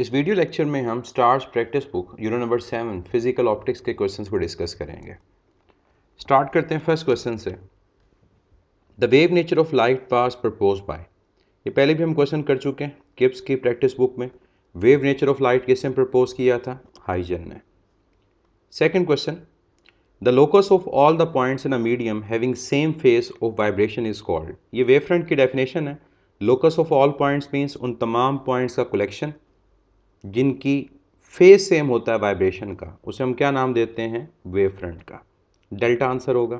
इस video lecture में हम stars practice book euro number seven physical optics के क्वेश्चंस को डिस्कस करेंगे स्टार्ट करते हैं फर्स्ट क्वेश्चन से the wave nature of light pass propose by ये पहले भी हम क्वेश्चन कर चुके हैं किप्स की प्रैक्टिस बुक में वेव नेचर ऑफ लाइट किसने प्रपोज किया था हाइजन ने second question the locus of all the points in a medium having same phase of vibration is called ये वेव फ्रंट की डेफिनेशन है locus of all points means उन तमाम points का कलेक्शन जिनकी फेस सेम होता है वाइब्रेशन का उसे हम क्या नाम देते हैं वेव फ्रंट का डेल्टा आंसर होगा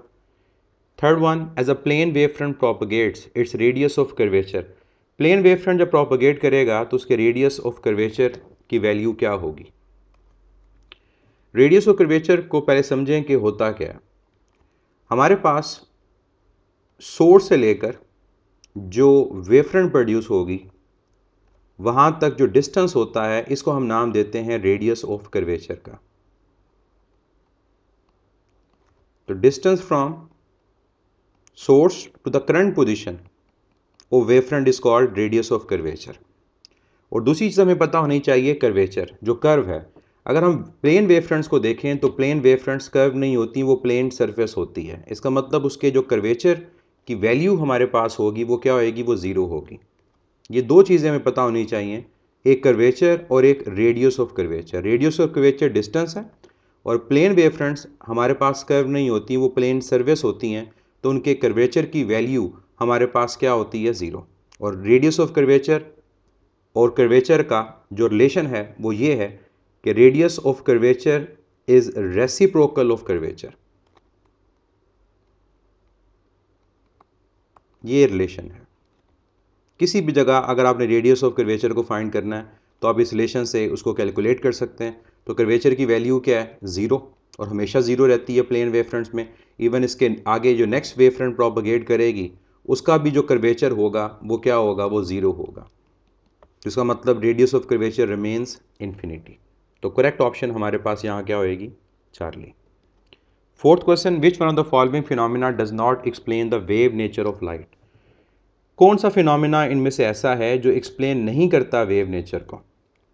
third one as a plane wave front propagates its radius of curvature plane wave front जब प्रोपोगेट करेगा तो उसके रेडियस ऑफ कर्वेचर की वैल्यू क्या होगी रेडियस ऑफ कर्वेचर को पहले समझें कि होता क्या है हमारे पास सोर्स से लेकर जो वेव फ्रंट प्रोड्यूस होगी वहाँ तक जो डिस्टेंस होता है इसको हम नाम देते हैं रेडियस ऑफ कर्वेचर का तो distance from source to the current position of wave front is called radius of curvature और दूसरी चीज़ हमें पता होनी चाहिए कर्वेचर जो कर्व है अगर हम प्लेन वेव फ्रंट्स को देखें तो प्लेन वेव फ्रंट्स कर्व नहीं होती वो प्लेन सरफेस होती है इसका मतलब उसके जो कर्वेचर की वैल्यू हमारे पास होगी वो क्या होगी वो ज़ीरो होगी ये दो चीज़ें हमें पता होनी चाहिए एक कर्वेचर और एक radius of curvature radius of curvature distance है और प्लेन वेव फ्रंट्स हमारे पास कर्व नहीं होती वो प्लेन सर्विस होती हैं तो उनके कर्वेचर की वैल्यू हमारे पास क्या होती है ज़ीरो और रेडियस ऑफ कर्वेचर और कर्वेचर का जो रिलेशन है वो ये है कि radius of curvature is reciprocal of curvature ये रिलेशन है किसी भी जगह अगर आपने रेडियस ऑफ कर्वेचर को फाइंड करना है तो आप इस रिलेशन से उसको कैलकुलेट कर सकते हैं तो कर्वेचर की वैल्यू क्या है ज़ीरो और हमेशा ज़ीरो रहती है प्लेन वेव फ्रंट्स में इवन इसके आगे जो नेक्स्ट वेव फ्रंट प्रॉपगेट करेगी उसका भी जो कर्वेचर होगा वो क्या होगा वो ज़ीरो होगा जिसका मतलब radius of curvature remains infinity तो करेक्ट ऑप्शन हमारे पास यहाँ क्या होएगी Charlie fourth question which one of the following phenomena does not explain the wave nature of light कौन सा फिनोमिना इनमें से ऐसा है जो एक्सप्लेन नहीं करता वेव नेचर को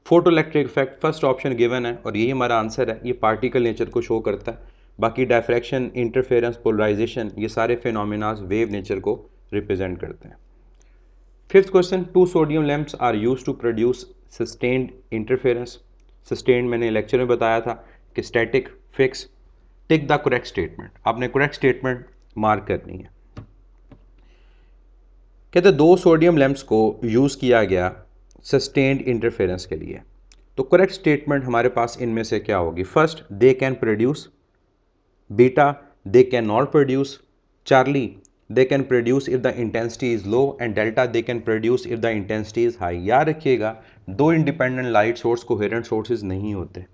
photoelectric effect first option given है और यही हमारा आंसर है ये पार्टिकल नेचर को शो करता है बाकी डायफ्रैक्शन इंटरफेरेंस पोलराइजेशन ये सारे फिनोमिनाज वेव नेचर को रिप्रेजेंट करते हैं fifth question two sodium lamps are used to produce sustained interference sustained मैंने लेक्चर में बताया था कि static fix tick the correct statement आपने करेक्ट स्टेटमेंट मार्क करनी है कहते तो दो सोडियम लैम्प्स को यूज़ किया गया सस्टेन्ड इंटरफेरेंस के लिए तो करेक्ट स्टेटमेंट हमारे पास इनमें से क्या होगी first they can produce beta they can not produce Charlie they can produce if the intensity is low and delta they can produce if the intensity is high याद रखिएगा दो independent light source coherent sources नहीं होते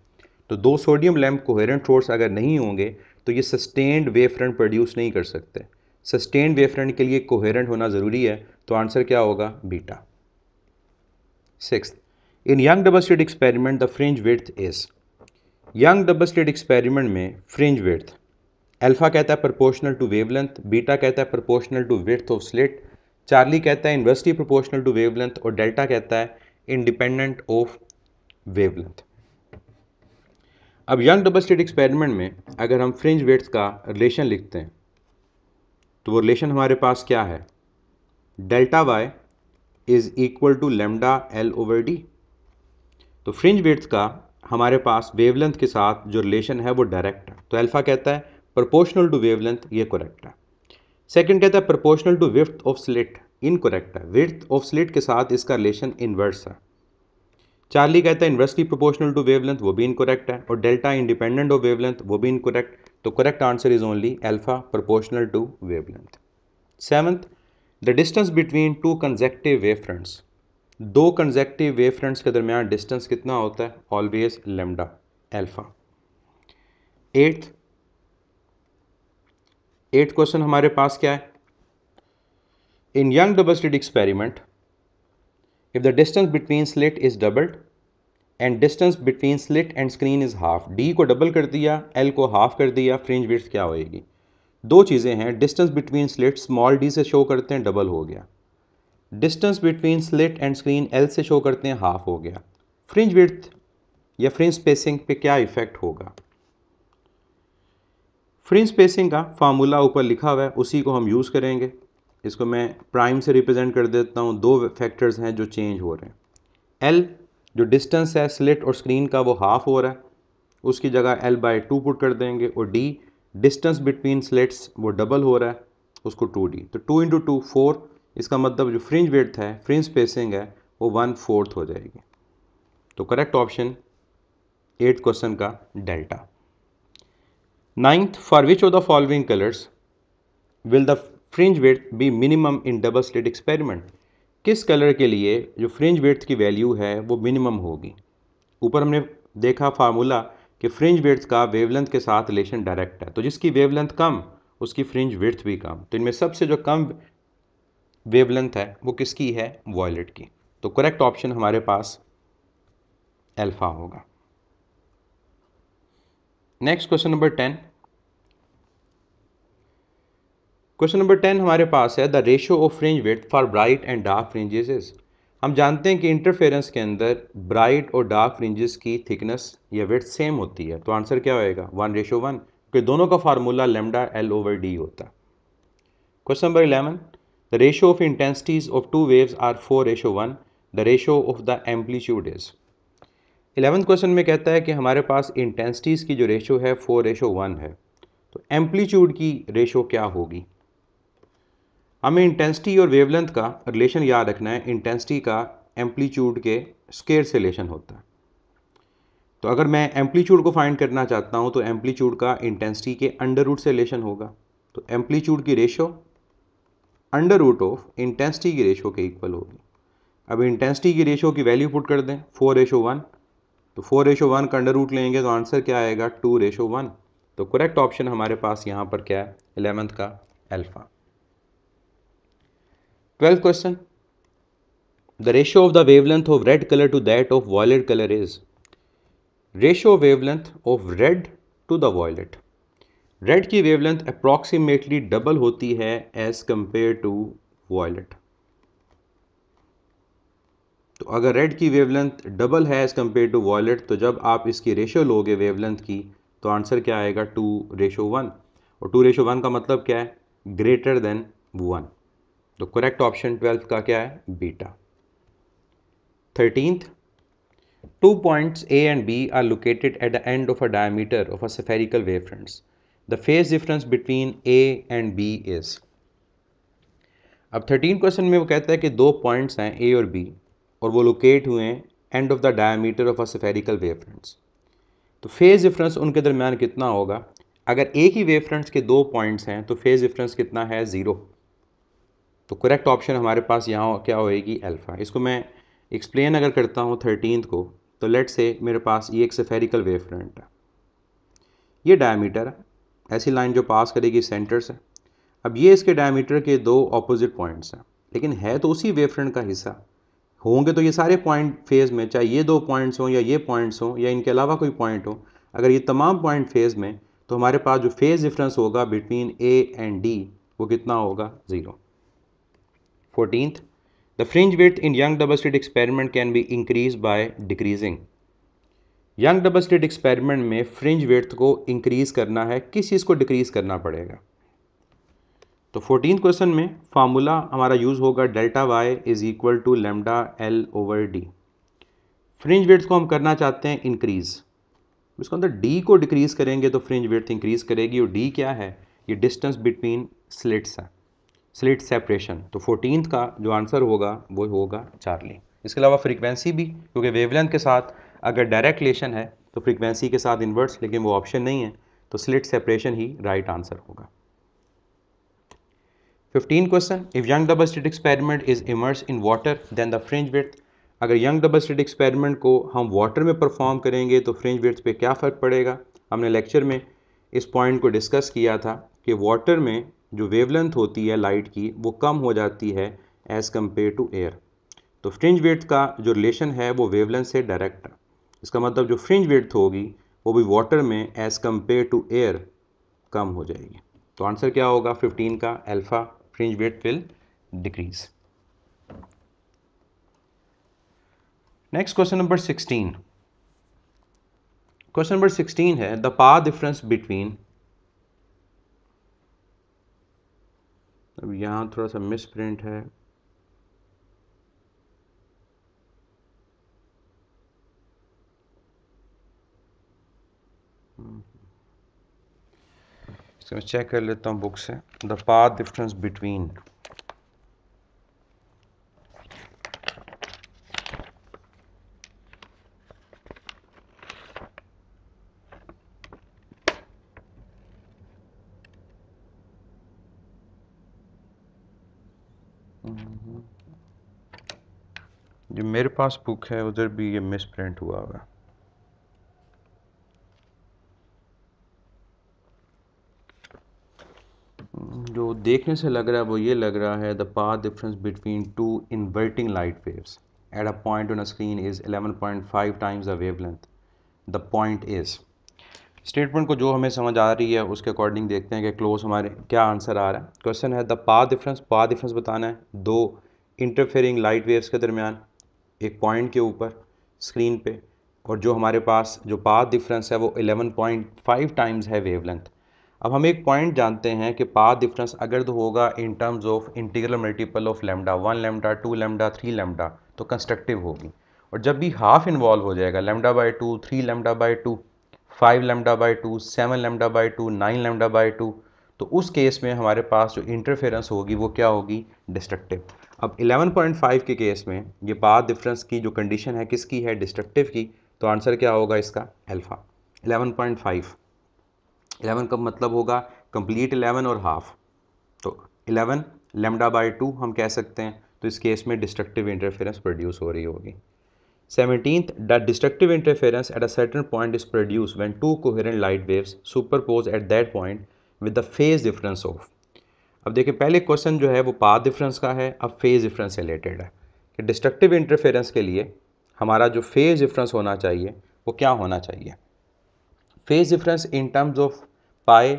तो दो sodium lamp coherent source अगर नहीं होंगे तो ये सस्टेन्ड वेव फ्रंट प्रोड्यूस नहीं कर सकते सस्टेन वेव फ्रंट के लिए कोहेरेंट होना ज़रूरी है तो आंसर क्या होगा beta six in Young double slit experiment the fringe width is Young double slit experiment में फ्रिंज विथ एल्फा कहता है प्रोपोर्शनल टू वेवलेंथ बीटा कहता है proportional to width of slit Charlie कहता है इन्वर्सली प्रोपोर्शनल टू वेवलेंथ और delta कहता है इंडिपेंडेंट ऑफ वेवलेंथ अब यंग डबल स्लिट एक्सपेरिमेंट में अगर हम फ्रिंज वेट्स का रिलेशन लिखते हैं तो वो रिलेशन हमारे पास क्या है delta Y is equal to lambda L over D तो फ्रिंज वेट्स का हमारे पास वेवलेंथ के साथ जो रिलेशन है वो डायरेक्ट है तो अल्फ़ा कहता है प्रोपोर्शनल टू वेवलेंथ ये करेक्ट है सेकंड कहता है proportional to width of slit incorrect है विर्थ ऑफ स्लिट के साथ इसका रिलेशन इन्वर्स है चार्ली कहता है इन्वर्सली प्रोपोर्शनल टू वेवलेंथ वो भी इनकोरेक्ट है और डेल्टा इंडिपेंडेंट ऑफ वेवलेंथ वो भी इनकोरेक्ट तो correct answer is only alpha proportional to wavelength seventh the distance between two consecutive wave fronts दो कंजेक्टिव वेव फ्रंट्स के दरमियान डिस्टेंस कितना होता है always lambda alpha eighth eight question हमारे पास क्या है in Young double slit experiment if the distance between slit is doubled and distance between slit and screen is half D को डबल कर दिया एल को हाफ कर दिया फ्रिंज विथ क्या होएगी दो चीज़ें हैं distance between slit small D से शो करते हैं डबल हो गया distance between slit and screen L से शो करते हैं हाफ हो गया फ्रिंज विथ या फ्रिंज स्पेसिंग पे क्या इफेक्ट होगा फ्रिंज स्पेसिंग का फार्मूला ऊपर लिखा हुआ है उसी को हम यूज़ करेंगे इसको मैं प्राइम से रिप्रेजेंट कर देता हूँ दो फैक्टर्स हैं जो चेंज हो रहे हैं एल जो डिस्टेंस है स्लिट और स्क्रीन का वो हाफ हो रहा है उसकी जगह एल बाय टू पुट कर देंगे और डी डिस्टेंस बिटवीन स्लेट्स वो डबल हो रहा है उसको टू डी तो टू इंटू टू फोर इसका मतलब जो फ्रिंज वेथ है फ्रिंज स्पेसिंग है वो वन फोर्थ हो जाएगी तो करेक्ट ऑप्शन एट क्वेश्चन का delta ninth for which of the following colours will the fringe width be minimum in double slit experiment किस कलर के लिए जो फ्रिंज विड्थ की वैल्यू है वो मिनिमम होगी ऊपर हमने देखा फार्मूला कि फ्रिंज विड्थ का वेवलेंथ के साथ रिलेशन डायरेक्ट है तो जिसकी वेवलेंथ कम उसकी फ्रिंज विड्थ भी कम तो इनमें सबसे जो कम वेवलेंथ है वो किसकी है वॉयलेट की तो करेक्ट ऑप्शन हमारे पास अल्फा होगा next question number ten question number ten हमारे पास है the ratio of fringe width for bright and dark fringes हम जानते हैं कि इंटरफेरेंस के अंदर ब्राइट और डार्क फ्रिंजेस की थिकनेस या वेट सेम होती है तो आंसर क्या होएगा वन रेशो वन क्योंकि दोनों का formula lambda L over D होता है question number eleven the ratio of intensities of two waves are four ratio one the ratio of the amplitude is eleventh question में कहता है कि हमारे पास इंटेंसिटीज़ की जो रेशो है फोर रेशो वन है तो एम्पलीट्यूड की रेशो क्या होगी हमें इंटेंसिटी और वेवलेंथ का रिलेशन याद रखना है इंटेंसिटी का एम्पलीट्यूड के स्केयर से रिलेशन होता है तो अगर मैं एम्पलीट्यूड को फाइंड करना चाहता हूँ तो एम्पलीट्यूड का इंटेंसिटी के अंडर रूट से रिलेशन होगा तो एम्पलीट्यूड की ratio under root of intensity की रेशो के इक्वल होगी अब इंटेंसिटी की रेशो की वैल्यू पुट कर दें फोर रेशो वन तो फोर रेशो वन का अंडर रूट लेंगे तो आंसर क्या आएगा टू रेशो वन तो करेक्ट ऑप्शन हमारे पास यहाँ पर क्या है एलेवंथ का alpha twelfth question the ratio of the wavelength of red color to that of violet color is ratio wavelength of red to the violet red की wavelength approximately double होती है एज कंपेयर टू वॉयलेट तो अगर red की wavelength double है as compared to violet तो जब आप इसकी रेशो लोगे वेवलेंथ की तो आंसर क्या आएगा टू रेशो वन और टू रेशो वन का मतलब क्या है ग्रेटर देन वन तो करेक्ट ऑप्शन ट्वेल्थ का क्या है beta thirteenth two point A and B are located at the end of a diameter of a spherical wave fronts the phase difference between A and B is अब thirteen question में वो कहता है कि दो पॉइंट्स हैं ए और B और वो लोकेट हुए हैं end of the diameter of a spherical wave fronts तो फेज़ डिफरेंस उनके दरमियान कितना होगा अगर एक ही वेव फ्रंट्स के दो पॉइंट्स हैं तो फेज़ डिफरेंस कितना है ज़ीरो तो करेक्ट ऑप्शन हमारे पास यहाँ क्या होएगी अल्फ़ा इसको मैं एक्सप्लेन अगर करता हूँ थर्टीन को तो लेट से मेरे पास ये एक सफेरिकल वेव फ्रंट है ये डायमीटर है ऐसी लाइन जो पास करेगी सेंटर से अब ये इसके डायमीटर के दो ऑपोजिट पॉइंट्स हैं लेकिन है तो उसी वेव फ्रंट का हिस्सा होंगे तो ये सारे पॉइंट फेज़ में चाहे ये दो पॉइंट्स हों या ये पॉइंट्स हों या इनके अलावा कोई पॉइंट हो अगर ये तमाम पॉइंट फेज़ में तो हमारे पास जो फेज़ डिफरेंस होगा बिटवीन ए एंड डी वो कितना होगा zero Fourteenth, the fringe width in Young double slit experiment can be increased by decreasing. Young double slit experiment में फ्रिंज वेथ को इंक्रीज करना है किस चीज़ को डिक्रीज करना पड़ेगा तो फोर्टीन क्वेश्चन में फार्मूला हमारा यूज़ होगा delta Y is equal to lambda L over D fringe widths को हम करना चाहते हैं इंक्रीज उसके अंदर डी को डिक्रीज करेंगे तो फ्रिंज वेथ इंक्रीज करेगी और डी क्या है ये डिस्टेंस बिटवीन स्लिट्स है स्लिट सेपरेशन तो फोर्टीन का जो आंसर होगा वो होगा चार्ली इसके अलावा फ्रीक्वेंसी भी क्योंकि वेवलेंथ के साथ अगर डायरेक्ट लेशन है तो फ्रीक्वेंसी के साथ इन्वर्स लेकिन वो ऑप्शन नहीं है तो स्लिट सेपरेशन ही राइट right आंसर होगा fifteen question if Young double slit experiment is immerse in water then the fringe width अगर यंग डबल स्टेट एक्सपेरिमेंट को हम वाटर में परफॉर्म करेंगे तो फ्रिंज विथ पे क्या फ़र्क पड़ेगा हमने लेक्चर में इस पॉइंट को डिस्कस किया था कि वाटर में जो वेवलेंथ होती है लाइट की वो कम हो जाती है एज़ कम्पेयर टू एयर तो फ्रिंज वेथ का जो रिलेशन है वो वेवलेंथ से डायरेक्ट है इसका मतलब जो फ्रिंज वेथ होगी वो भी वाटर में एज़ कम्पेयर टू एयर कम हो जाएगी तो आंसर क्या होगा 15 का alpha fringe width will decrease next question number 16 question number 16 है द पा डिफरेंस बिटवीन अब यहाँ थोड़ा सा मिस प्रिंट है इसको मैं चेक कर लेता हूँ बुक से द पाथ डिफरेंस बिटवीन पास बुक है उधर भी ये मिस प्रिंट हुआ हुआ हम्म, जो देखने से लग रहा है वो ये लग रहा है the path difference between two interfering light waves at a point on a screen is 11.5 times the wavelength the point is statement को जो हमें समझ आ रही है उसके अकॉर्डिंग देखते हैं कि क्लोज हमारे क्या आंसर आ रहा है क्वेश्चन है the path difference path difference बताना है दो इंटरफेयरिंग लाइट वेव्स के दरमियान एक पॉइंट के ऊपर स्क्रीन पे और जो हमारे पास जो पाथ डिफरेंस है वो 11.5 टाइम्स है वेवलेंथ अब हम एक पॉइंट जानते हैं कि पाथ डिफरेंस अगर तो होगा in terms of integral multiple of lambda one lambda two lambda three lambda तो कंस्ट्रक्टिव होगी और जब भी हाफ इन्वॉल्व हो जाएगा lambda by two three lambda by two five lambda by two seven lambda by two nine lambda by two तो उस case में हमारे पास जो इंटरफेरेंस होगी वो क्या होगी डिस्ट्रक्टिव अब 11.5 के केस में ये पाथ डिफरेंस की जो कंडीशन है किसकी है डिस्ट्रक्टिव की तो आंसर क्या होगा इसका अल्फ़ा 11.5 11 का मतलब होगा कंप्लीट 11 और हाफ तो 11 लेमडा बाई टू हम कह सकते हैं तो इस केस में डिस्ट्रक्टिव इंटरफेरेंस प्रोड्यूस हो रही होगी seventeen the destructive interference at a certain point is produce when two coherent light waves superpose at that point with the phase difference of अब देखिए पहले क्वेश्चन जो है वो पाथ डिफरेंस का है अब फेज़ डिफरेंस रिलेटेड है कि डिस्ट्रक्टिव इंटरफेरेंस के लिए हमारा जो फेज़ डिफरेंस होना चाहिए वो क्या होना चाहिए phase difference in terms of pi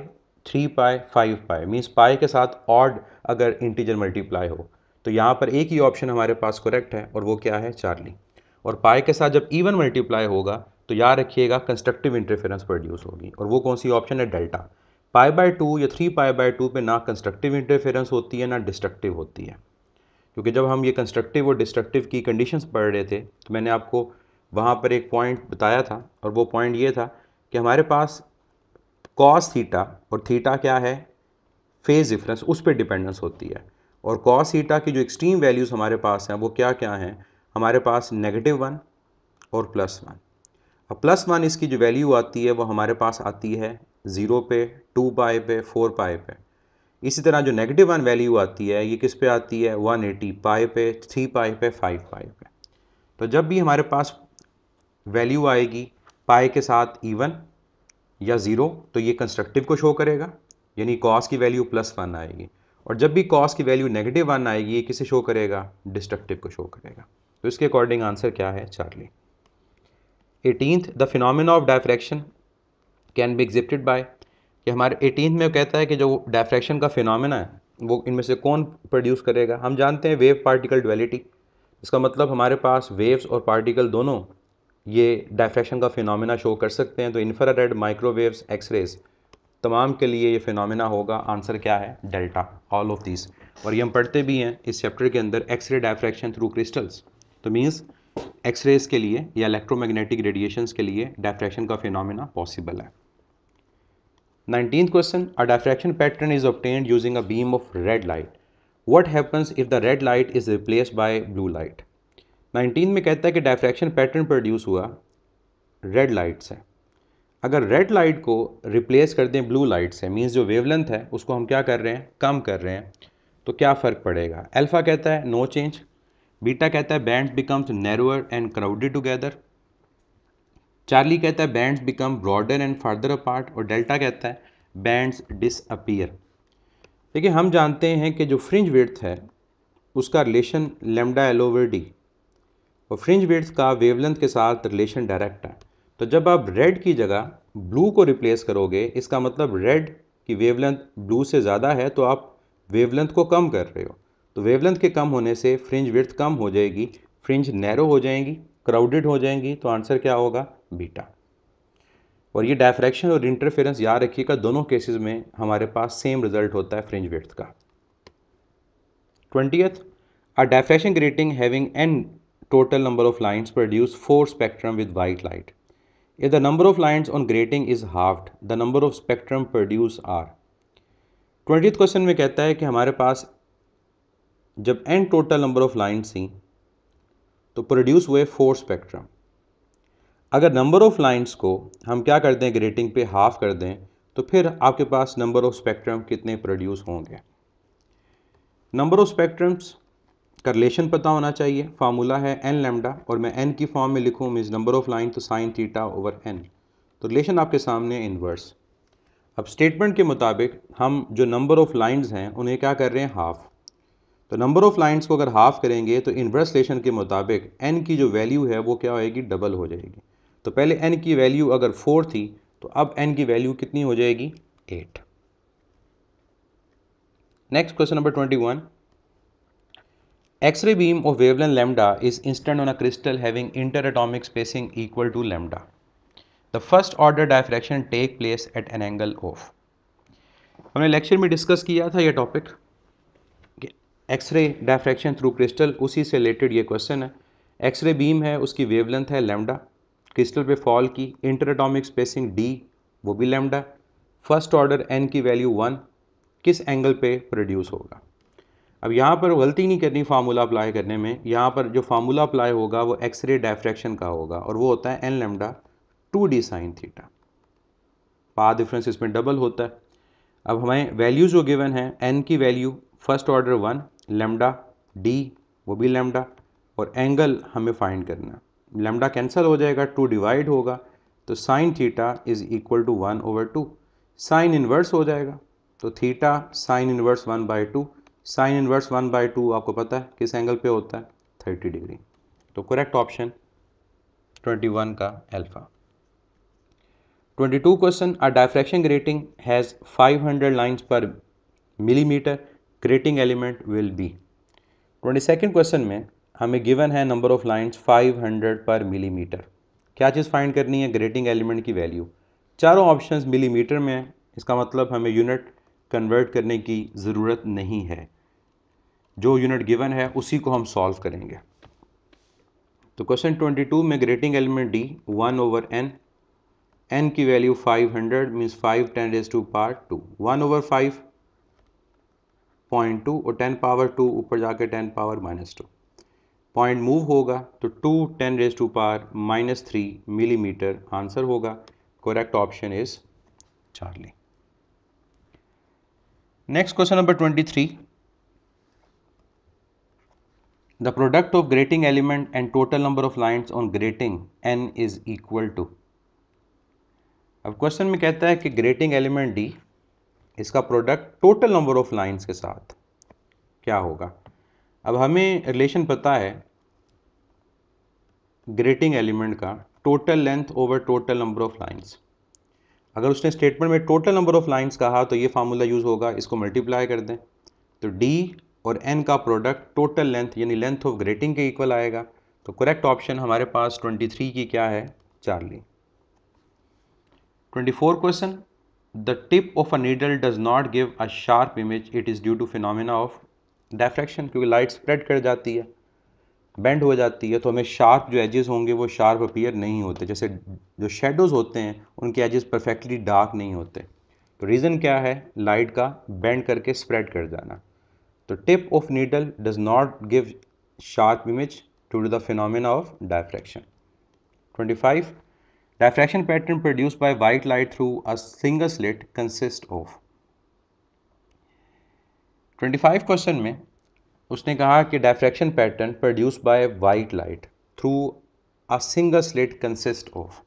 three pi five pi means pi के साथ ऑड अगर इंटीजर मल्टीप्लाई हो तो यहाँ पर एक ही ऑप्शन हमारे पास करेक्ट है और वो क्या है चार्ली और पाए के साथ जब इवन मल्टीप्लाई होगा तो याद रखिएगा कंस्ट्रक्टिव इंटरफेरेंस प्रोड्यूस होगी और वो कौन सी ऑप्शन है डेल्टा पाई बाय टू या थ्री पाई बाय टू पे ना कंस्ट्रक्टिव इंटरफेरेंस होती है ना डिस्ट्रक्टिव होती है क्योंकि जब हम ये कंस्ट्रक्टिव और डिस्ट्रक्टिव की कंडीशंस पढ़ रहे थे तो मैंने आपको वहाँ पर एक पॉइंट बताया था और वो पॉइंट ये था कि हमारे पास कॉस थीटा और थीटा क्या है फेज़ डिफरेंस उस पर डिपेंडेंस होती है और कॉस थीटा की जो एक्सट्रीम वैल्यूज़ हमारे पास हैं वो क्या क्या हैं हमारे पास नेगेटिव वन और प्लस वन अब प्लस वन इसकी जो वैल्यू आती है वो हमारे पास आती है ज़ीरो पे टू पाए पे फोर पाए पे इसी तरह जो नेगेटिव वन वैल्यू आती है ये किस पे आती है वन एटी पाए पे थ्री पाए पे फाइव पाए पे तो जब भी हमारे पास वैल्यू आएगी पाए के साथ इवन या ज़ीरो तो ये कंस्ट्रक्टिव को शो करेगा यानी कॉस की वैल्यू प्लस वन आएगी और जब भी कॉस की वैल्यू नेगेटिव वन आएगी ये किसे शो करेगा डिस्ट्रक्टिव को शो करेगा तो इसके अकॉर्डिंग आंसर क्या है Charlie eighteenth the phenomena of diffraction can be exhibited by कि हमारे एटीन में कहता है कि जो डायफ्रैक्शन का फिनमिना है वो इनमें से कौन प्रोड्यूस करेगा हम जानते हैं वेव पार्टिकल डुअलिटी इसका मतलब हमारे पास वेव्स और पार्टिकल दोनों ये डायफ्रैक्शन का फिनमिना शो कर सकते हैं तो इन्फ्रारेड माइक्रोवेव्स एक्सरेज तमाम के लिए ये फिनमिना होगा आंसर क्या है डेल्टा ऑल ऑफ दिस और ये हम पढ़ते भी हैं इस चैप्टर के अंदर एक्सरे डायफ्रैक्शन थ्रू क्रिस्टल्स तो मीन्स एक्सरेज के लिए या इलेक्ट्रोमैग्नेटिक रेडिएशंस के लिए डायफ्रैक्शन का फिनमिना पॉसिबल है 19th question, a diffraction pattern is obtained using a beam of red light. What happens if the red light is replaced by blue light? 19 में कहता है कि डायफ्रैक्शन पैटर्न प्रोड्यूस हुआ red light से अगर red light को replace कर दें ब्लू लाइट से मींस जो वेवलेंथ है उसको हम क्या कर रहे हैं कम कर रहे हैं तो क्या फ़र्क पड़ेगा अल्फा कहता है नो चेंज बीटा कहता है band becomes narrower and crowded together Charlie कहता है bands become broader and further apart और डेल्टा कहता है बैंड्स डिसअपियर देखिए हम जानते हैं कि जो फ्रिंज विड्थ है उसका रिलेशन लेमडा एलोवर डी और फ्रिंज विड्थ का वेवलेंथ के साथ रिलेशन डायरेक्ट है तो जब आप रेड की जगह ब्लू को रिप्लेस करोगे इसका मतलब रेड की वेवलेंथ ब्लू से ज़्यादा है तो आप वेवलेंथ को कम कर रहे हो तो वेवलेंथ के कम होने से फ्रिंज विड्थ कम हो जाएगी फ्रिंज नैरो हो जाएंगी क्राउडेड हो जाएंगी तो आंसर क्या होगा बीटा और ये डायफ्रैक्शन और इंटरफेरेंस याद रखिएगा दोनों केसेस में हमारे पास सेम रिजल्ट होता है फ्रिंज विड्थ का twentieth a diffraction grating having N total number of lines produce four spectrum with white light if the number of lines on grating is halved, the number of spectrum produce are twenty question में कहता है कि हमारे पास जब N total number of lines थी तो produce हुए फोर स्पेक्ट्रम अगर नंबर ऑफ़ लाइंस को हम क्या कर दें ग्रेटिंग पे हाफ कर दें तो फिर आपके पास नंबर ऑफ स्पेक्ट्रम कितने प्रोड्यूस होंगे नंबर ऑफ स्पेक्ट्रम्स का रिलेशन पता होना चाहिए फार्मूला है एन लेमडा और मैं एन की फॉर्म में लिखूँ मीन्स नंबर ऑफ लाइन तो साइन थीटा ओवर एन तो रिलेशन आपके सामने इन्वर्स अब स्टेटमेंट के मुताबिक हम जो नंबर ऑफ़ लाइंस हैं उन्हें क्या कर रहे हैं हाफ़ तो नंबर ऑफ़ लाइंस को अगर हाफ़ करेंगे तो इन्वर्स रिलेशन के मुताबिक एन की जो वैल्यू है वो क्या होएगी डबल हो जाएगी तो पहले एन की वैल्यू अगर फोर थी तो अब एन की वैल्यू कितनी हो जाएगी at next question number twenty one X ray beam of wavelength lambda is incident on a crystal having interatomic spacing equal to lambda the first order diffraction take place at an angle of हमने lecture में discuss किया था यह topic X ray diffraction through crystal उसी से related ये question है x ray beam है उसकी वेवलेंथ है लेमडा क्रिस्टल पे फॉल की इंटर एटॉमिक स्पेसिंग डी वो भी लेमडा फर्स्ट ऑर्डर एन की वैल्यू वन किस एंगल पे प्रोड्यूस होगा अब यहाँ पर गलती नहीं करनी फार्मूला अप्लाई करने में यहाँ पर जो फार्मूला अप्लाई होगा वो एक्सरे डायफ्रैक्शन का होगा और वो होता है N lambda two D sine theta path difference इसमें डबल होता है अब हमें वैल्यू जो गिवन है एन की value first order one lambda D वो भी लेमडा और एंगल हमें फाइंड करना है लेमडा कैंसिल हो जाएगा टू डिवाइड होगा तो sine theta is equal to one over two sine inverse हो जाएगा तो theta sine inverse one by two sine inverse one by two आपको पता है किस एंगल पे होता है थर्टी डिग्री तो करेक्ट ऑप्शन ट्वेंटी वन का alpha twenty two question a diffraction grating has five hundred lines per millimetre grating element will be twenty second question में हमें गिवन है नंबर ऑफ लाइंस 500 पर millimetre क्या चीज़ find करनी है grating element की value चारों ऑप्शंस मिलीमीटर में हैं इसका मतलब हमें यूनिट कन्वर्ट करने की ज़रूरत नहीं है जो यूनिट गिवन है उसी को हम सॉल्व करेंगे तो क्वेश्चन 22 में grating element D one over N N की value 500 hundred means five ten raise to power two one over five point two और टेन पावर टू ऊपर जाके ten power minus two point move होगा तो two ten raise to power minus three millimetre answer होगा correct option is Charlie next question number twenty three the product of grating element and total number of lines on grating N is equal to अब question में कहता है कि grating element D इसका product total number of lines के साथ क्या होगा अब हमें रिलेशन पता है ग्रेटिंग एलिमेंट का total length over total number of lines अगर उसने स्टेटमेंट में टोटल नंबर ऑफ लाइंस कहा तो ये फार्मूला यूज़ होगा इसको मल्टीप्लाई कर दें तो डी और एन का प्रोडक्ट टोटल लेंथ यानी लेंथ ऑफ ग्रेटिंग के इक्वल आएगा तो करेक्ट ऑप्शन हमारे पास 23 की क्या है Charlie 24 question the tip of a needle does not give a sharp image it is due to phenomena of diffraction क्योंकि लाइट स्प्रेड कर जाती है बेंड हो जाती है तो हमें शार्प जो एजेस होंगे वो शार्प अपीयर नहीं होते जैसे जो शेडोज़ होते हैं उनके एजेस परफेक्टली डार्क नहीं होते तो रीज़न क्या है लाइट का बेंड करके स्प्रेड कर जाना तो tip of needle does not give sharp image to the phenomena of diffraction 25 diffraction pattern produce by white light through a single slit consist of twenty five question में उसने कहा कि diffraction pattern produce by white light through a single slit consist of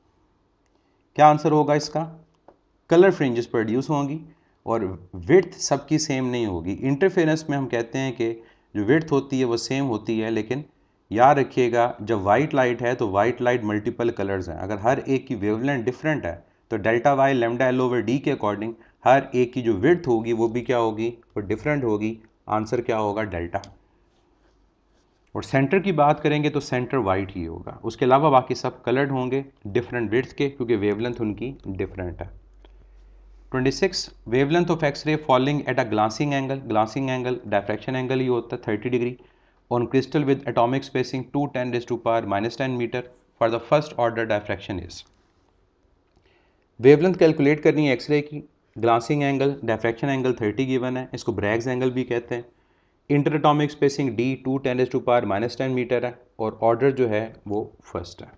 क्या answer होगा इसका colour fringes produce होंगी और विर्थ सबकी सेम नहीं होगी इंटरफेरेंस में हम कहते हैं कि जो विर्थ होती है वो सेम होती है लेकिन याद रखिएगा जब वाइट लाइट है तो वाइट लाइट मल्टीपल कलर्स हैं अगर हर एक की वेवलेंथ डिफरेंट है तो delta Y lambda L over D के अकॉर्डिंग हर एक की जो विड्थ होगी वो भी क्या होगी वो डिफरेंट होगी आंसर क्या होगा डेल्टा और सेंटर की बात करेंगे तो सेंटर वाइट ही होगा उसके अलावा बाकी सब कलर्ड होंगे डिफरेंट विड्थ के क्योंकि वेवलेंथ उनकी डिफरेंट है 26 wavelength of X ray falling at a glancing angle glancing angle diffraction angle ही होता है 30 degree on crystal with atomic spacing 210 ten raise to power minus ten metre for the first order diffraction is wavelength calculate करनी है X ray की glancing angle diffraction angle 30 given है इसको Bragg's angle भी कहते हैं interatomic spacing D two ten raise to power minus ten metre है और ऑर्डर जो है वो फर्स्ट है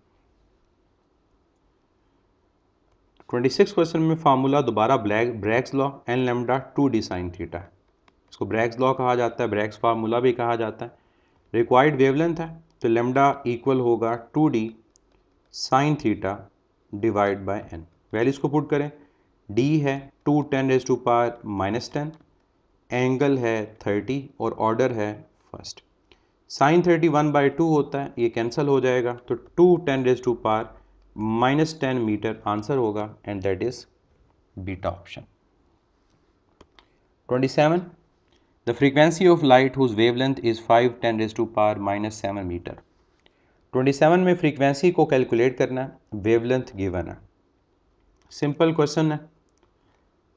26 क्वेश्चन में फार्मूला दोबारा ब्लैक Bragg's law N lambda two D sine theta है इसको ब्रैक्स लॉ कहा जाता है ब्रैक्स फार्मूला भी कहा जाता है रिक्वायर्ड वेवलेंथ है तो लेमडा इक्वल होगा to D sine theta divide by n values को पुट करें डी है two ten raise to power minus ten angle है थर्टी और ऑर्डर है first sine thirty one by two होता है ये कैंसिल हो जाएगा तो two ten raise to power minus ten metre answer होगा and that is beta option twenty seven The frequency of light whose is five ten raise to power minus seven metre twenty seven में frequency को calculate करना है wavelength given है simple question है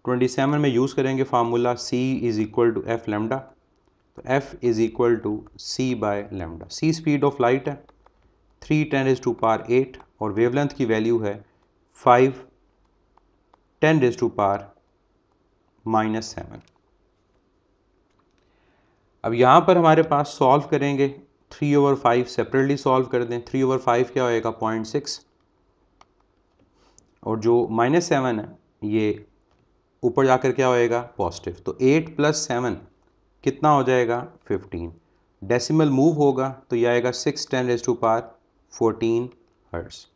27 में use करेंगे formula C is equal to f lambda तो F is equal to C by lambda C speed of light है three ten raise to power eight और वेवलेंथ की वैल्यू है five ten raise to power minus seven अब यहाँ पर हमारे पास सॉल्व करेंगे three over five separately solve कर दें थ्री ओवर फाइव क्या होएगा पॉइंट सिक्स और जो माइनस सेवन है ये ऊपर जाकर क्या होएगा पॉजिटिव तो एट प्लस सेवन कितना हो जाएगा फिफ्टीन डेसिमल मूव होगा तो ये आएगा six ten raise to power fourteen hertz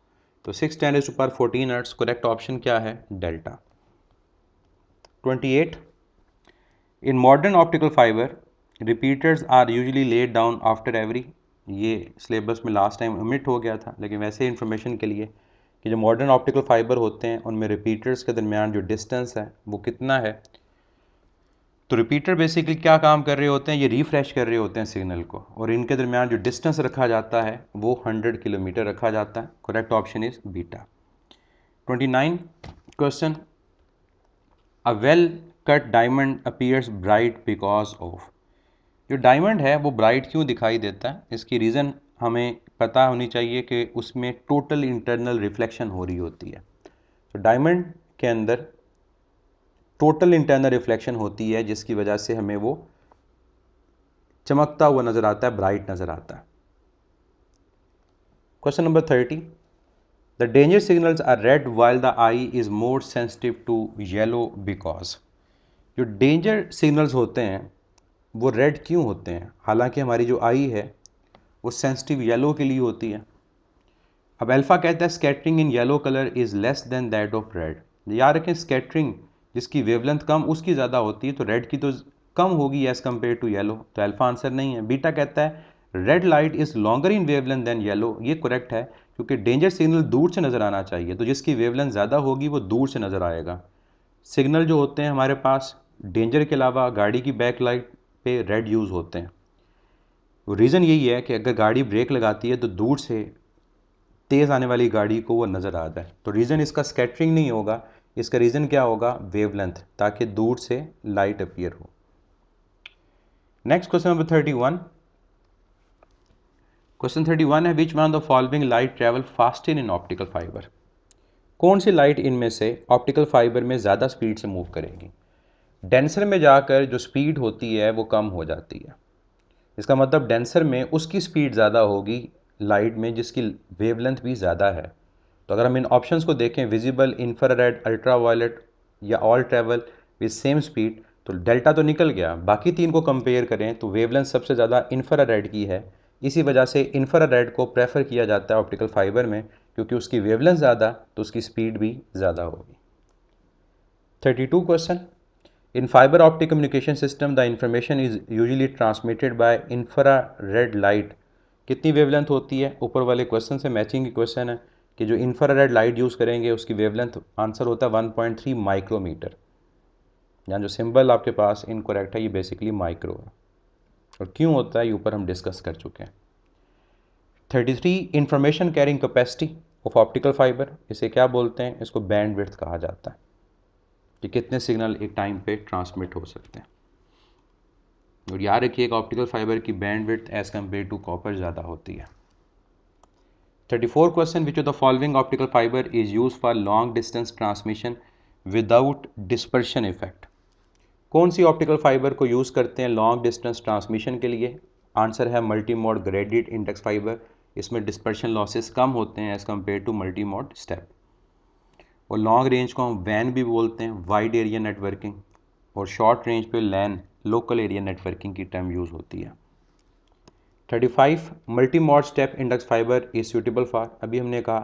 तो six ten raise to power fourteen hertz correct option क्या है delta twenty eight in modern optical fibre repeaters are usually laid down after every ये syllabus में last time omit हो गया था लेकिन वैसे इन्फॉर्मेशन के लिए कि जो मॉडर्न ऑप्टिकल फाइबर होते हैं उनमें रिपीटर्स के दरमियान जो डिस्टेंस है वो कितना है तो रिपीटर बेसिकली क्या काम कर रहे होते हैं ये रिफ्रेश कर रहे होते हैं सिग्नल को और इनके दरमियान जो डिस्टेंस रखा जाता है वो हंड्रेड किलोमीटर रखा जाता है correct option is beta twenty nine question a well cut diamond appears bright because of जो डायमंड है वो ब्राइट क्यों दिखाई देता है इसकी रीज़न हमें पता होनी चाहिए कि उसमें टोटल इंटरनल रिफ्लेक्शन हो रही होती है तो डायमंड के अंदर टोटल इंटरनल रिफ्लेक्शन होती है जिसकी वजह से हमें वो चमकता हुआ नज़र आता है ब्राइट नज़र आता है question number thirty the danger signals are red while the eye is more sensitive to yellow because जो डेंजर सिग्नल्स होते हैं वो रेड क्यों होते हैं हालांकि हमारी जो आई है वो सेंसिटिव येलो के लिए होती है अब अल्फ़ा कहता है scattering in yellow colour is less than that of red याद रखें स्कैटरिंग जिसकी वेवलेंथ कम उसकी ज़्यादा होती है तो रेड की तो कम होगी एज़ कम्पेयर टू येलो तो अल्फ़ा आंसर नहीं है बीटा कहता है red light is longer in wavelength than yellow ये करेक्ट है क्योंकि डेंजर सिग्नल दूर से नज़र आना चाहिए तो जिसकी वेवलेंथ ज़्यादा होगी वो दूर से नज़र आएगा सिग्नल जो होते हैं हमारे पास डेंजर के अलावा गाड़ी की बैक लाइट पे रेड यूज़ होते हैं रीज़न यही है कि अगर गाड़ी ब्रेक लगाती है तो दूर से तेज़ आने वाली गाड़ी को वो नज़र आता है तो रीज़न इसका स्कैटरिंग नहीं होगा इसका रीज़न क्या होगा वेवलेंथ ताकि दूर से लाइट अपीयर हो next question number thirty one question thirty one है which one of the following light travel fast in in optical fibre कौन सी लाइट इनमें से ऑप्टिकल फाइबर में ज़्यादा स्पीड से मूव करेगी डेंसर में जाकर जो स्पीड होती है वो कम हो जाती है इसका मतलब डेंसर में उसकी स्पीड ज़्यादा होगी लाइट में जिसकी वेवलेंथ भी ज़्यादा है तो अगर हम इन ऑप्शंस को देखें विजिबल इंफ्रारेड अल्ट्रा या all travel with same speed तो डेल्टा तो निकल गया बाकी तीन को कंपेयर करें तो वेवलेंथ सबसे ज़्यादा इंफ्रारेड की है इसी वजह से इंफ्रारेड को प्रेफर किया जाता है ऑप्टिकल फाइबर में क्योंकि उसकी वेवलेंथ ज़्यादा तो उसकी स्पीड भी ज़्यादा होगी thirty two question In fiber optic communication system, the information is usually transmitted by infrared light. कितनी वेवलेंथ होती है ऊपर वाले क्वेश्चन से मैचिंग क्वेश्चन है कि जो रेड लाइट यूज़ करेंगे उसकी वेवलेंथ आंसर होता है 1.3 माइक्रोमीटर यहाँ जो सिंबल आपके पास इनकोरेक्ट है ये बेसिकली माइक्रो है और क्यों होता है ये ऊपर हम डिस्कस कर चुके हैं 33 information carrying capacity of optical fibre इसे क्या बोलते हैं इसको बैंड कहा जाता है कि कितने सिग्नल एक टाइम पे ट्रांसमिट हो सकते हैं और याद रखिए ऑप्टिकल फाइबर की bandwidth as compare to copper ज़्यादा होती है 34 question which of the following optical fibre is use for long distance transmission without dispersion effect कौन सी ऑप्टिकल फाइबर को यूज़ करते हैं लॉन्ग डिस्टेंस ट्रांसमिशन के लिए आंसर है multi mode graded index fibre इसमें डिस्पर्शन लॉसेस कम होते हैं as compare to multi mode step और लॉन्ग रेंज को हम वैन भी बोलते हैं वाइड एरिया नेटवर्किंग और शॉर्ट रेंज पे लैन लोकल एरिया नेटवर्किंग की टर्म यूज़ होती है 35 multi mode step index fibre is suitable for अभी हमने कहा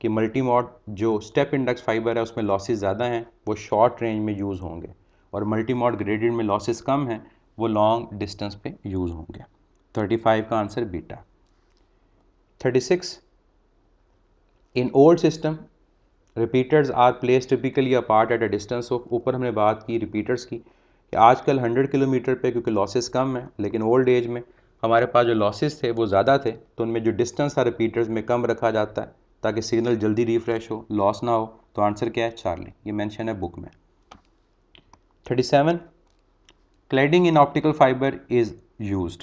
कि मल्टी मॉड जो स्टेप इंडक्स फाइबर है उसमें लॉसेज ज़्यादा हैं वो शॉर्ट रेंज में यूज़ होंगे और मल्टी मॉड ग्रेडेड में लॉसेज कम हैं वो लॉन्ग डिस्टेंस पे यूज़ होंगे 35 का answer beta 36 in old system repeaters are place typically apart at a distance of ऊपर हमने बात की रिपीटर्स की कि आजकल 100 किलोमीटर पे क्योंकि लॉसेस कम हैं लेकिन ओल्ड एज में हमारे पास जो लॉसेस थे वो ज़्यादा थे तो उनमें जो डिस्टेंस था रिपीटर्स में कम रखा जाता है ताकि सिग्नल जल्दी रिफ्रेश हो लॉस ना हो तो आंसर क्या है चार्ली ये मैंशन है बुक में thirty seven cladding in optical fibre is use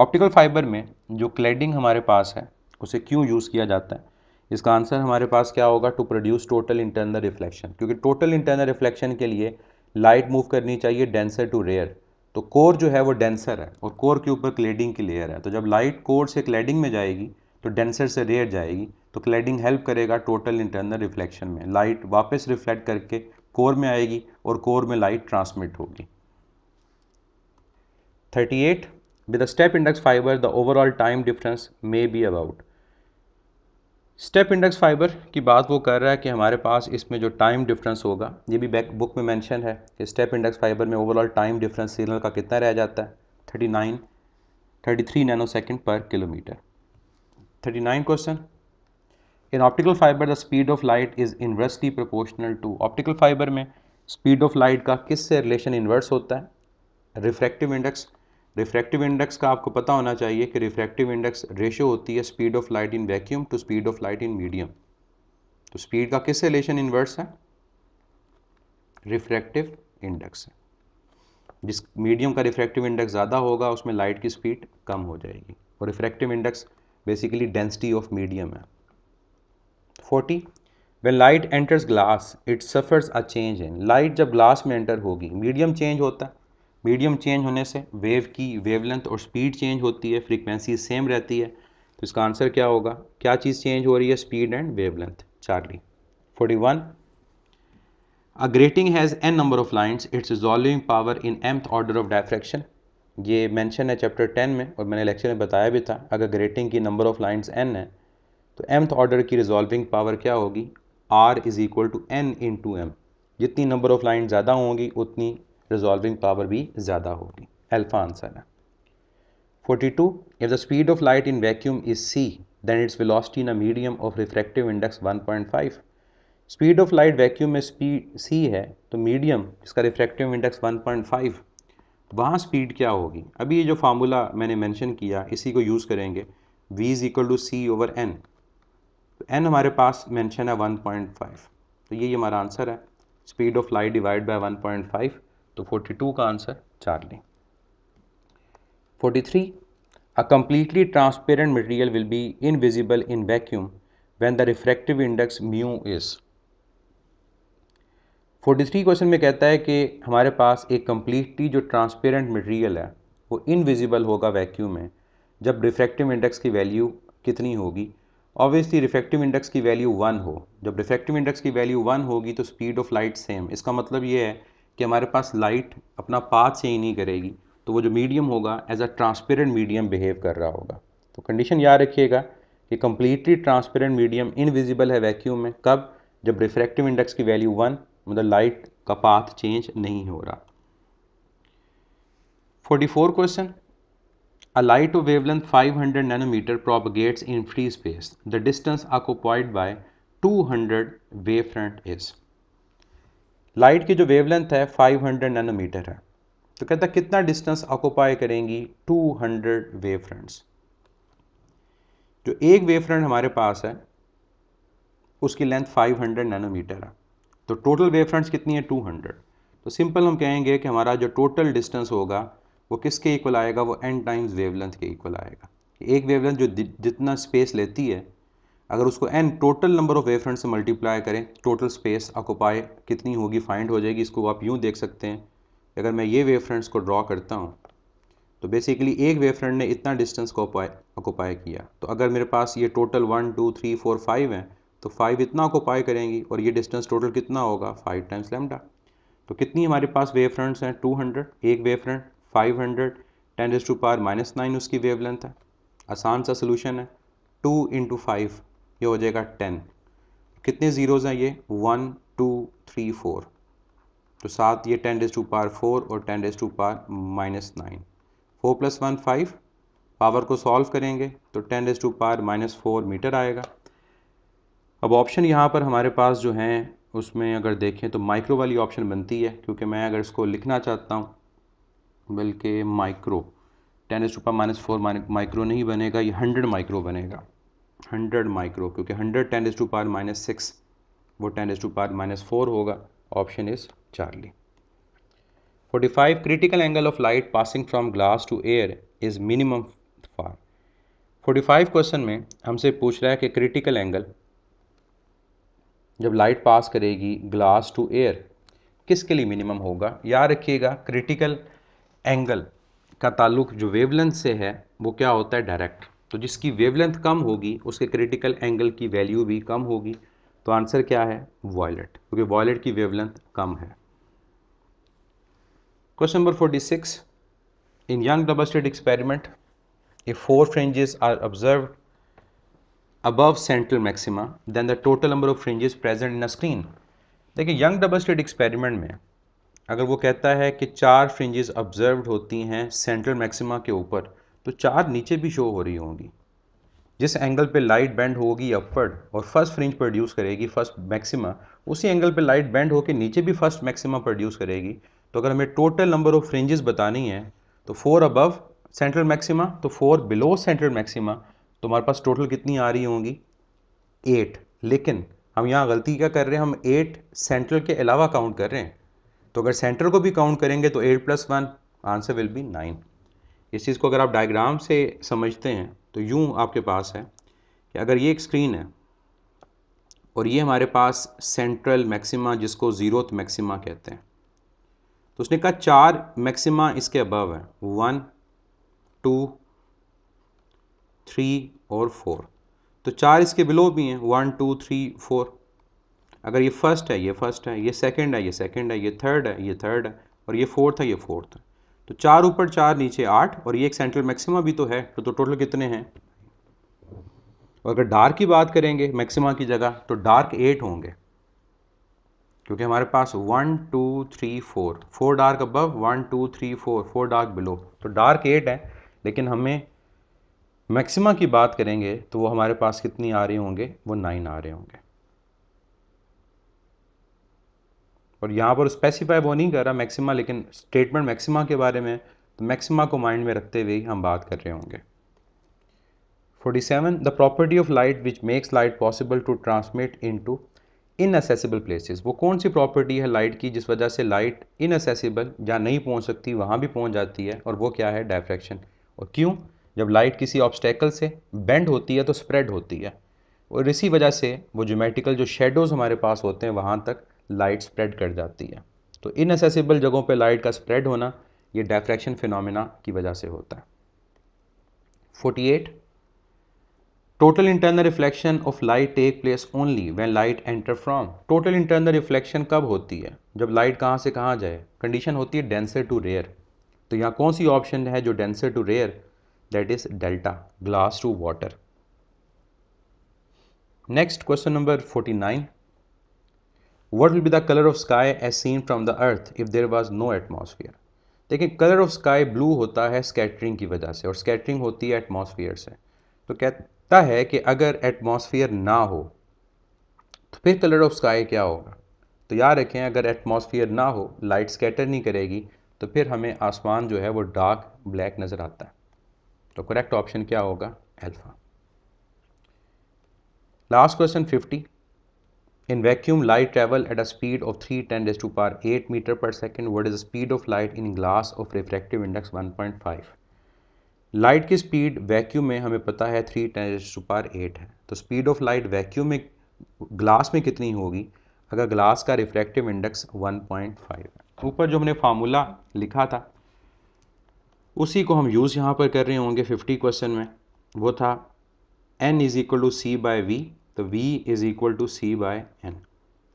optical fibre में जो क्लैडिंग हमारे पास है उसे क्यों यूज़ किया जाता है इसका आंसर हमारे पास क्या होगा to produce total internal reflection क्योंकि टोटल इंटरनल रिफ्लेक्शन के लिए लाइट मूव करनी चाहिए डेंसर टू रेयर तो कोर जो है वो डेंसर है और कोर के ऊपर क्लेडिंग की लेयर है तो जब लाइट कोर से क्लेडिंग में जाएगी तो डेंसर से रेयर जाएगी तो क्लेडिंग हेल्प करेगा टोटल इंटरनल रिफ्लेक्शन में लाइट वापस रिफ्लेक्ट करके कोर में आएगी और कोर में लाइट ट्रांसमिट होगी 38 eight with step index fibre the overall time difference may be about step index fibre की बात वो कर रहा है कि हमारे पास इसमें जो टाइम डिफरेंस होगा ये भी बैक बुक में मेंशन है कि स्टेप इंडेक्स फाइबर में ओवरऑल टाइम डिफरेंस सिग्नल का कितना रह जाता है thirty nine thirty three nanosecond per kilometre thirty nine question in optical fibre the speed of light is inversely proportional to optical fibre में speed of light का किस से relation inverse होता है रिफ्रैक्टिव इंडेक्स रिफ्रैक्टिव इंडेक्स का आपको पता होना चाहिए कि रिफ्रैक्टिव इंडेक्स रेशियो होती है speed of light in vacuum to speed of light in medium तो स्पीड का किस रिलेशन इन्वर्स है रिफ्रैक्टिव इंडेक्स है जिस मीडियम का रिफ्रैक्टिव इंडेक्स ज़्यादा होगा उसमें लाइट की स्पीड कम हो जाएगी और refractive index basically density of medium है forty when light enters glass it suffers a change in light जब ग्लास में एंटर होगी मीडियम चेंज होता है मीडियम चेंज होने से वेव की वेवलेंथ और स्पीड चेंज होती है फ्रीक्वेंसी सेम रहती है तो इसका आंसर क्या होगा क्या चीज़ चेंज हो रही है speed and wavelength Charlie forty one a grating has n number of lines its resolving power in mth order of diffraction ये मेंशन है चैप्टर टेन में और मैंने लेक्चर में बताया भी था अगर ग्रेटिंग की नंबर ऑफ लाइन्स एन है तो एम्थ ऑर्डर की रिजॉल्विंग पावर क्या होगी r is equal to n into m जितनी नंबर ऑफ लाइन ज़्यादा होंगी उतनी रिजॉल्विंग पावर भी ज़्यादा होगी अल्फा आंसर है forty two if the speed of light in vacuum is c then its velocity in a medium of refractive index 1.5 speed of light vacuum में speed c है तो मीडियम इसका refractive index 1.5 वहाँ speed क्या होगी अभी ये जो फार्मूला मैंने मैंशन किया इसी को यूज़ करेंगे v is equal to c over N तो एन हमारे पास मैंशन है 1.5 तो यही हमारा आंसर है speed of light divide by one point five तो 42 का answer Charlie 43 a completely transparent material will be invisible in vacuum when the refractive index mu is 43 क्वेश्चन में कहता है कि हमारे पास एक कंप्लीटली जो ट्रांसपेरेंट मटेरियल है वो इनविजिबल होगा वैक्यूम में जब रिफ्रैक्टिव इंडेक्स की वैल्यू कितनी होगी ऑब्वियसली रिफ्रैक्टिव इंडेक्स की वैल्यू वन हो जब रिफ्रैक्टिव इंडेक्स की वैल्यू वन होगी तो स्पीड ऑफ लाइट सेम इसका मतलब ये है कि हमारे पास लाइट अपना पाथ से ही नहीं करेगी तो वो जो मीडियम होगा as a transparent medium behave कर रहा होगा तो कंडीशन याद रखिएगा कि कम्प्लीटली ट्रांसपेरेंट मीडियम इनविजिबल है वैक्यूम में कब जब रिफ्रैक्टिव इंडेक्स की वैल्यू वन मतलब लाइट का पाथ चेंज नहीं हो रहा 44 question wavelength five hundred nanometre 500 in free space the distance The by two hundred 200 front is light की जो वेवलेंथ है 500 नैनोमीटर है तो कहता है कितना डिस्टेंस ऑक्यूपाई करेंगी 200 वेव फ्रंट्स जो एक वेव फ्रंट हमारे पास है उसकी लेंथ 500 नैनोमीटर है तो टोटल वेव फ्रंट्स कितनी है 200 तो सिंपल हम कहेंगे कि हमारा जो टोटल डिस्टेंस होगा वो किसके इक्वल आएगा वो एन टाइम्स वेवलेंथ के इक्वल आएगा एक वेवलेंथ जो जितना स्पेस लेती है अगर उसको n total number of wave से मल्टीप्लाई करें टोटल स्पेस ऑकोपाई कितनी होगी फाइंड हो जाएगी इसको आप यूँ देख सकते हैं अगर मैं ये वेव को ड्रॉ करता हूँ तो बेसिकली एक वेव ने इतना डिस्टेंस को ऑक्यूपाई किया तो अगर मेरे पास ये total one two three four five हैं तो फाइव इतना ऑक्यूपाई करेंगी और ये डिस्टेंस टोटल कितना होगा फाइव टाइम्स लेमडा तो कितनी हमारे पास वेव हैं टू हंड्रेड एक wave front five hundred ten to power minus nine उसकी वेव लेंथ है आसान सा सोल्यूशन है टू इंटू फाइव ये हो जाएगा टेन कितने ज़ीरोज़ हैं ये वन टू थ्री फोर तो सात ये ten raise to power four और ten raise to power minus nine four plus one five power को सॉल्व करेंगे तो ten raise to power minus four metre आएगा अब ऑप्शन यहाँ पर हमारे पास जो हैं उसमें अगर देखें तो माइक्रो वाली ऑप्शन बनती है क्योंकि मैं अगर इसको लिखना चाहता हूँ बल्कि micro ten raise to power minus four micro नहीं बनेगा ये हंड्रेड माइक्रो बनेगा हंड्रेड माइक्रो क्योंकि hundred ten raise to power minus six वो ten raise to power minus four होगा option is Charlie forty five critical angle of light passing from glass to air is minimum for forty five question में हमसे पूछ रहा है कि critical angle जब light pass करेगी ग्लास टू एयर किसके लिए मिनिमम होगा याद रखिएगा क्रिटिकल एंगल का ताल्लुक जो वेवलेंथ से है वो क्या होता है डायरेक्ट तो जिसकी वेवलेंथ कम होगी उसके क्रिटिकल एंगल की वैल्यू भी कम होगी तो आंसर क्या है वॉयलेट क्योंकि वॉयलेट की वेवलेंथ कम है question number forty six in Young double slit experiment if four fringes are observe above central maxima then the total number of fringes present in a screen देखिए Young double slit experiment में अगर वो कहता है कि चार fringes observed होती हैं सेंट्रल मैक्सिमा के ऊपर तो चार नीचे भी शो हो रही होंगी जिस एंगल पे लाइट बैंड होगी अपवर्ड और फर्स्ट फ्रिंज प्रोड्यूस करेगी फर्स्ट मैक्सिमा उसी एंगल पे लाइट बैंड होकर नीचे भी फर्स्ट मैक्सिमा प्रोड्यूस करेगी तो अगर हमें टोटल नंबर ऑफ फ्रिंजेस बतानी है तो फोर अबव सेंट्रल मैक्सिमा तो फोर बिलो सेंट्रल मैक्सिमा तो हमारे पास टोटल कितनी आ रही होंगी एट लेकिन हम यहाँ गलती क्या कर रहे हैं हम एट सेंट्रल के अलावा काउंट कर रहे हैं तो अगर सेंट्रल को भी काउंट करेंगे तो eight plus one answer will be nine इस चीज़ को अगर आप डायग्राम से समझते हैं तो यूँ आपके पास है कि अगर ये एक स्क्रीन है और ये हमारे पास सेंट्रल मैक्सिमा जिसको ज़ीरोथ मैक्सिमा कहते हैं तो उसने कहा चार मैक्सिमा इसके अबव है वन टू थ्री और फोर तो चार इसके बिलो भी हैं वन टू थ्री फोर अगर ये फर्स्ट है ये फर्स्ट है ये सेकंड है ये सेकंड है ये थर्ड है ये थर्ड है और ये फोर्थ है ये फोर्थ है तो चार ऊपर चार नीचे आठ और ये एक सेंट्रल मैक्सिमा भी तो है तो, तो टोटल कितने हैं और अगर डार्क की बात करेंगे मैक्सिमा की जगह तो डार्क एट होंगे क्योंकि हमारे पास one two three four four dark above one two three four four dark below तो डार्क एट है लेकिन हमें मैक्सिमा की बात करेंगे तो वो हमारे पास कितनी आ रही होंगे वो नाइन आ रहे होंगे और यहाँ पर स्पेसिफाई वो नहीं कर रहा मैक्सिमा लेकिन स्टेटमेंट मैक्सिमा के बारे में तो मैक्सिमा को माइंड में रखते हुए हम बात कर रहे होंगे 47 the property of light which makes light possible to transmit into inaccessible places वो कौन सी प्रॉपर्टी है लाइट की जिस वजह से लाइट इनएसेसिबल जहाँ नहीं पहुँच सकती वहाँ भी पहुँच जाती है और वो क्या है डायफ्रैक्शन और क्यों जब लाइट किसी ऑब्स्टेकल से बेंड होती है तो स्प्रेड होती है और इसी वजह से वो जोमेटिकल जो शेडोज़ हमारे पास होते हैं वहाँ तक लाइट स्प्रेड कर जाती है तो इनएसेसिबल जगहों पे लाइट का स्प्रेड होना ये डायफ्रैक्शन फिनोमेना की वजह से होता है 48 total internal reflection of light take place only when light enter from total internal reflection कब होती है जब लाइट कहाँ से कहाँ जाए कंडीशन होती है डेंसर टू रेयर तो यहाँ कौन सी ऑप्शन है जो denser to rare that is delta glass to water next question number 49 what will be the colour of sky as seen from the earth if there was no atmosphere देखिए colour of sky blue होता है scattering की वजह से और scattering होती है atmosphere से तो कहता है कि अगर एटमोसफियर ना हो तो फिर कलर ऑफ स्काई क्या होगा तो याद रखें अगर एटमोसफियर ना हो लाइट स्कैटर नहीं करेगी तो फिर हमें आसमान जो है वो डार्क ब्लैक नज़र आता है तो करेक्ट ऑप्शन क्या होगा alpha last question fifty In vacuum, light travel at a speed of 310 raised to power 8 meter per second. What is the speed of light in glass of refractive index 1.5? Light की speed vacuum में हमें पता है three ten to power eight है तो speed of light vacuum में glass में कितनी होगी अगर ग्लास का refractive index one point five है ऊपर जो हमने फार्मूला लिखा था उसी को हम यूज़ यहाँ पर कर रहे होंगे फिफ्टी क्वेश्चन में वो था n is equal to c by v तो v is equal to c by n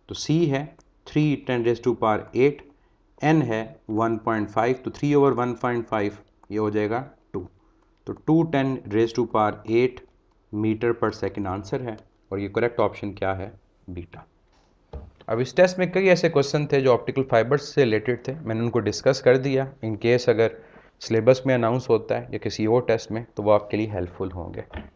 तो c है three ten raise to power eight n है वन पॉइंट फाइव तो three over one point five ये हो जाएगा टू तो two ten raise to power eight metre per second answer है और ये करेक्ट ऑप्शन क्या है बीटा अब इस टेस्ट में कई ऐसे क्वेश्चन थे जो ऑप्टिकल फाइबर्स से रिलेटेड थे मैंने उनको डिस्कस कर दिया इन केस अगर सिलेबस में अनाउंस होता है या किसी और टेस्ट में तो वो आपके लिए हेल्पफुल होंगे